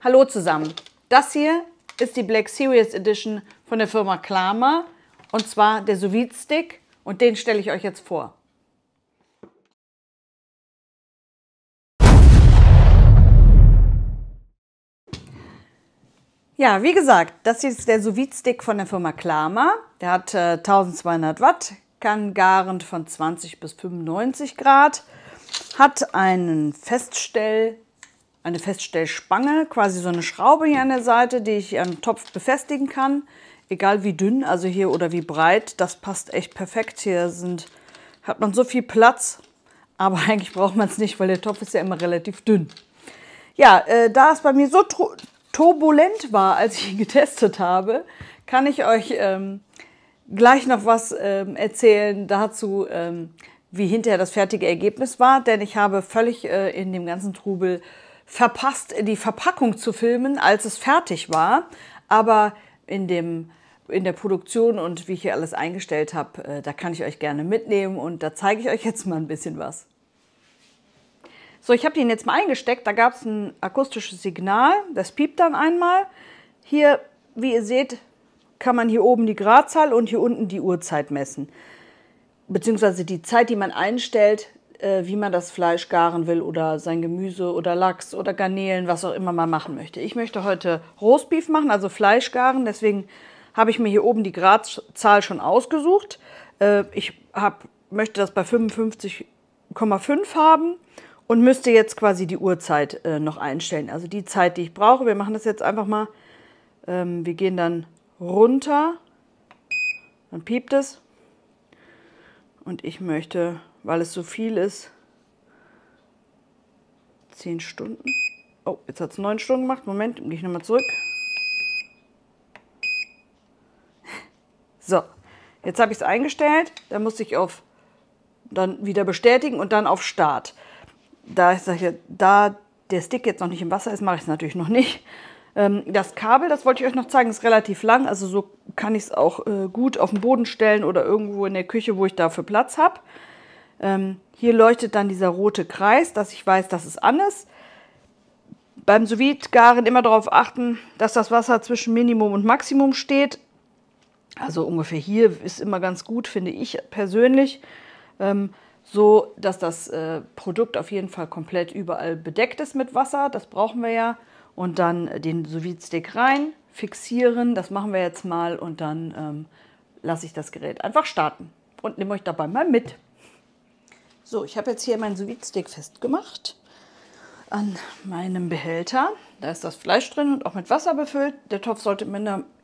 Hallo zusammen. Das hier ist die Black Series Edition von der Firma Klamer und zwar der sous stick und den stelle ich euch jetzt vor. Ja, wie gesagt, das hier ist der sous stick von der Firma Klamer. Der hat äh, 1200 Watt, kann garend von 20 bis 95 Grad, hat einen Feststell- eine Feststellspange, quasi so eine Schraube hier an der Seite, die ich am Topf befestigen kann. Egal wie dünn, also hier oder wie breit, das passt echt perfekt. Hier sind, hat man so viel Platz, aber eigentlich braucht man es nicht, weil der Topf ist ja immer relativ dünn. Ja, äh, da es bei mir so turbulent war, als ich ihn getestet habe, kann ich euch ähm, gleich noch was ähm, erzählen dazu, ähm, wie hinterher das fertige Ergebnis war. Denn ich habe völlig äh, in dem ganzen Trubel verpasst, die Verpackung zu filmen, als es fertig war. Aber in, dem, in der Produktion und wie ich hier alles eingestellt habe, äh, da kann ich euch gerne mitnehmen und da zeige ich euch jetzt mal ein bisschen was. So, ich habe den jetzt mal eingesteckt. Da gab es ein akustisches Signal. Das piept dann einmal. Hier, wie ihr seht, kann man hier oben die Gradzahl und hier unten die Uhrzeit messen. Beziehungsweise die Zeit, die man einstellt, äh, wie man das Fleisch garen will oder sein Gemüse oder Lachs oder Garnelen, was auch immer man machen möchte. Ich möchte heute Roastbeef machen, also Fleisch garen. Deswegen habe ich mir hier oben die Gradzahl schon ausgesucht. Äh, ich hab, möchte das bei 55,5 haben und müsste jetzt quasi die Uhrzeit äh, noch einstellen. Also die Zeit, die ich brauche. Wir machen das jetzt einfach mal. Ähm, wir gehen dann runter. Dann piept es. Und ich möchte weil es so viel ist. Zehn Stunden. Oh, jetzt hat es neun Stunden gemacht. Moment, gehe ich nochmal zurück. So, jetzt habe ich es eingestellt. Dann musste ich auf dann wieder bestätigen und dann auf Start. Da, ich da der Stick jetzt noch nicht im Wasser ist, mache ich es natürlich noch nicht. Ähm, das Kabel, das wollte ich euch noch zeigen, ist relativ lang. Also so kann ich es auch äh, gut auf den Boden stellen oder irgendwo in der Küche, wo ich dafür Platz habe. Ähm, hier leuchtet dann dieser rote Kreis, dass ich weiß, dass es an ist. Beim sous garen immer darauf achten, dass das Wasser zwischen Minimum und Maximum steht. Also ungefähr hier ist immer ganz gut, finde ich persönlich. Ähm, so, dass das äh, Produkt auf jeden Fall komplett überall bedeckt ist mit Wasser. Das brauchen wir ja. Und dann äh, den sous stick rein, fixieren. Das machen wir jetzt mal und dann ähm, lasse ich das Gerät einfach starten. Und nehme euch dabei mal mit. So, ich habe jetzt hier meinen sous stick festgemacht an meinem Behälter. Da ist das Fleisch drin und auch mit Wasser befüllt. Der Topf sollte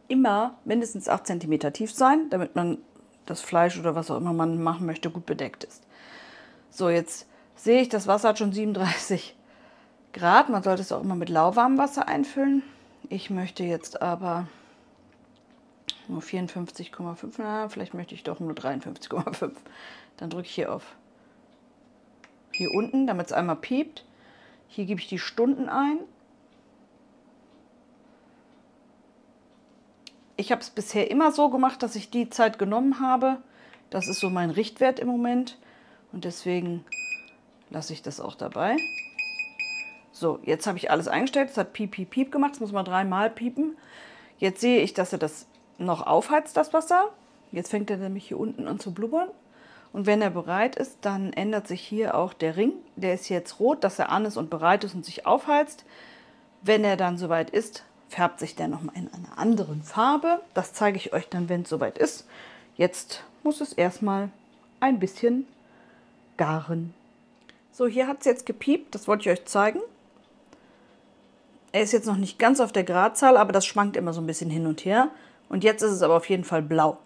immer mindestens 8 cm tief sein, damit man das Fleisch oder was auch immer man machen möchte, gut bedeckt ist. So, jetzt sehe ich, das Wasser hat schon 37 Grad. Man sollte es auch immer mit lauwarmem Wasser einfüllen. Ich möchte jetzt aber nur 54,5, vielleicht möchte ich doch nur 53,5. Dann drücke ich hier auf hier unten, damit es einmal piept. Hier gebe ich die Stunden ein. Ich habe es bisher immer so gemacht, dass ich die Zeit genommen habe. Das ist so mein Richtwert im Moment und deswegen lasse ich das auch dabei. So, jetzt habe ich alles eingestellt. Es hat piep, piep, piep gemacht. Das muss man dreimal piepen. Jetzt sehe ich, dass er das noch aufheizt, das Wasser. Jetzt fängt er nämlich hier unten an zu blubbern. Und wenn er bereit ist, dann ändert sich hier auch der Ring. Der ist jetzt rot, dass er an ist und bereit ist und sich aufheizt. Wenn er dann soweit ist, färbt sich der nochmal in einer anderen Farbe. Das zeige ich euch dann, wenn es soweit ist. Jetzt muss es erstmal ein bisschen garen. So, hier hat es jetzt gepiept, das wollte ich euch zeigen. Er ist jetzt noch nicht ganz auf der Gradzahl, aber das schwankt immer so ein bisschen hin und her. Und jetzt ist es aber auf jeden Fall blau.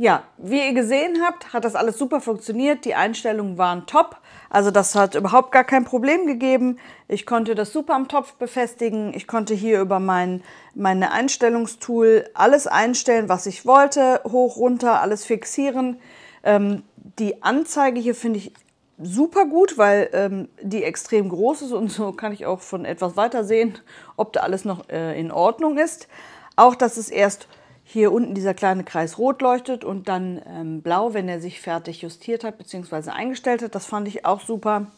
Ja, wie ihr gesehen habt, hat das alles super funktioniert. Die Einstellungen waren top. Also das hat überhaupt gar kein Problem gegeben. Ich konnte das super am Topf befestigen. Ich konnte hier über mein meine Einstellungstool alles einstellen, was ich wollte. Hoch, runter, alles fixieren. Ähm, die Anzeige hier finde ich super gut, weil ähm, die extrem groß ist und so kann ich auch von etwas weiter sehen, ob da alles noch äh, in Ordnung ist. Auch, dass es erst hier unten dieser kleine Kreis rot leuchtet und dann ähm, blau, wenn er sich fertig justiert hat bzw. eingestellt hat. Das fand ich auch super.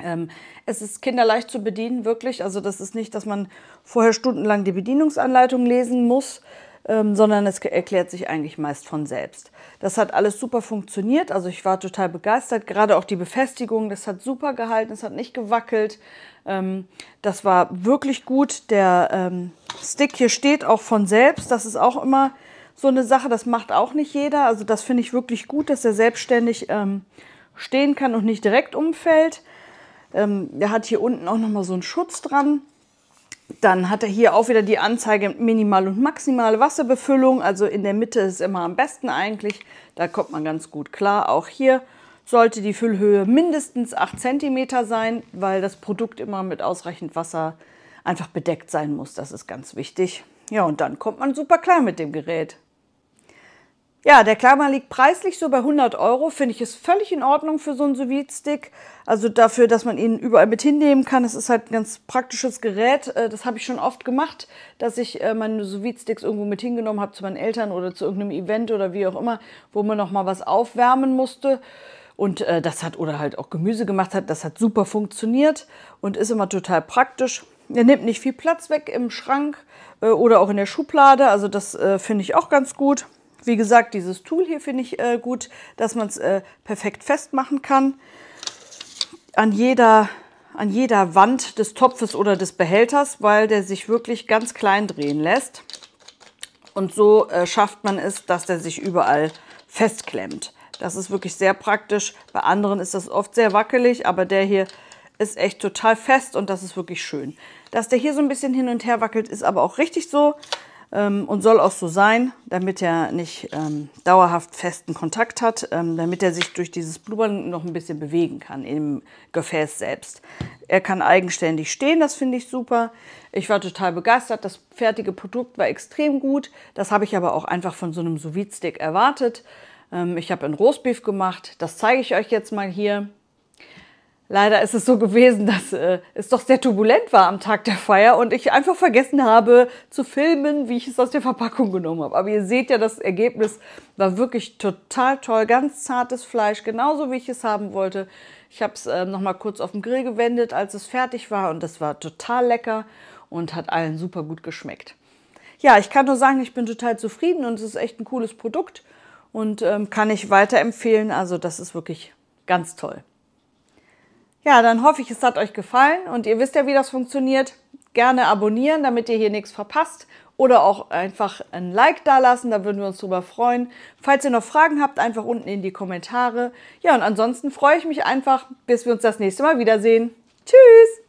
Ähm, es ist kinderleicht zu bedienen, wirklich. Also das ist nicht, dass man vorher stundenlang die Bedienungsanleitung lesen muss, ähm, sondern es erklärt sich eigentlich meist von selbst. Das hat alles super funktioniert, also ich war total begeistert, gerade auch die Befestigung, das hat super gehalten, es hat nicht gewackelt. Ähm, das war wirklich gut. Der ähm, Stick hier steht auch von selbst, das ist auch immer so eine Sache, das macht auch nicht jeder. Also das finde ich wirklich gut, dass er selbstständig ähm, stehen kann und nicht direkt umfällt. Ähm, er hat hier unten auch nochmal so einen Schutz dran. Dann hat er hier auch wieder die Anzeige minimal und maximale Wasserbefüllung. Also in der Mitte ist immer am besten eigentlich. Da kommt man ganz gut klar. Auch hier sollte die Füllhöhe mindestens 8 cm sein, weil das Produkt immer mit ausreichend Wasser einfach bedeckt sein muss. Das ist ganz wichtig. Ja, und dann kommt man super klar mit dem Gerät. Ja, der Klammer liegt preislich so bei 100 Euro, finde ich es völlig in Ordnung für so einen sous stick Also dafür, dass man ihn überall mit hinnehmen kann. Es ist halt ein ganz praktisches Gerät. Äh, das habe ich schon oft gemacht, dass ich äh, meine sous sticks irgendwo mit hingenommen habe zu meinen Eltern oder zu irgendeinem Event oder wie auch immer, wo man noch mal was aufwärmen musste. Und äh, das hat, oder halt auch Gemüse gemacht hat, das hat super funktioniert und ist immer total praktisch. Er nimmt nicht viel Platz weg im Schrank oder auch in der Schublade. Also das finde ich auch ganz gut. Wie gesagt, dieses Tool hier finde ich äh, gut, dass man es äh, perfekt festmachen kann. An jeder, an jeder Wand des Topfes oder des Behälters, weil der sich wirklich ganz klein drehen lässt. Und so äh, schafft man es, dass der sich überall festklemmt. Das ist wirklich sehr praktisch. Bei anderen ist das oft sehr wackelig, aber der hier ist echt total fest und das ist wirklich schön. Dass der hier so ein bisschen hin und her wackelt, ist aber auch richtig so. Ähm, und soll auch so sein, damit er nicht ähm, dauerhaft festen Kontakt hat, ähm, damit er sich durch dieses Blubbern noch ein bisschen bewegen kann im Gefäß selbst. Er kann eigenständig stehen, das finde ich super. Ich war total begeistert, das fertige Produkt war extrem gut. Das habe ich aber auch einfach von so einem sous stick erwartet. Ähm, ich habe einen Roastbeef gemacht, das zeige ich euch jetzt mal hier. Leider ist es so gewesen, dass äh, es doch sehr turbulent war am Tag der Feier und ich einfach vergessen habe zu filmen, wie ich es aus der Verpackung genommen habe. Aber ihr seht ja, das Ergebnis war wirklich total toll. Ganz zartes Fleisch, genauso wie ich es haben wollte. Ich habe es äh, nochmal kurz auf dem Grill gewendet, als es fertig war und das war total lecker und hat allen super gut geschmeckt. Ja, ich kann nur sagen, ich bin total zufrieden und es ist echt ein cooles Produkt und ähm, kann ich weiterempfehlen. Also das ist wirklich ganz toll. Ja, dann hoffe ich, es hat euch gefallen und ihr wisst ja, wie das funktioniert. Gerne abonnieren, damit ihr hier nichts verpasst oder auch einfach ein Like dalassen, da würden wir uns drüber freuen. Falls ihr noch Fragen habt, einfach unten in die Kommentare. Ja, und ansonsten freue ich mich einfach, bis wir uns das nächste Mal wiedersehen. Tschüss!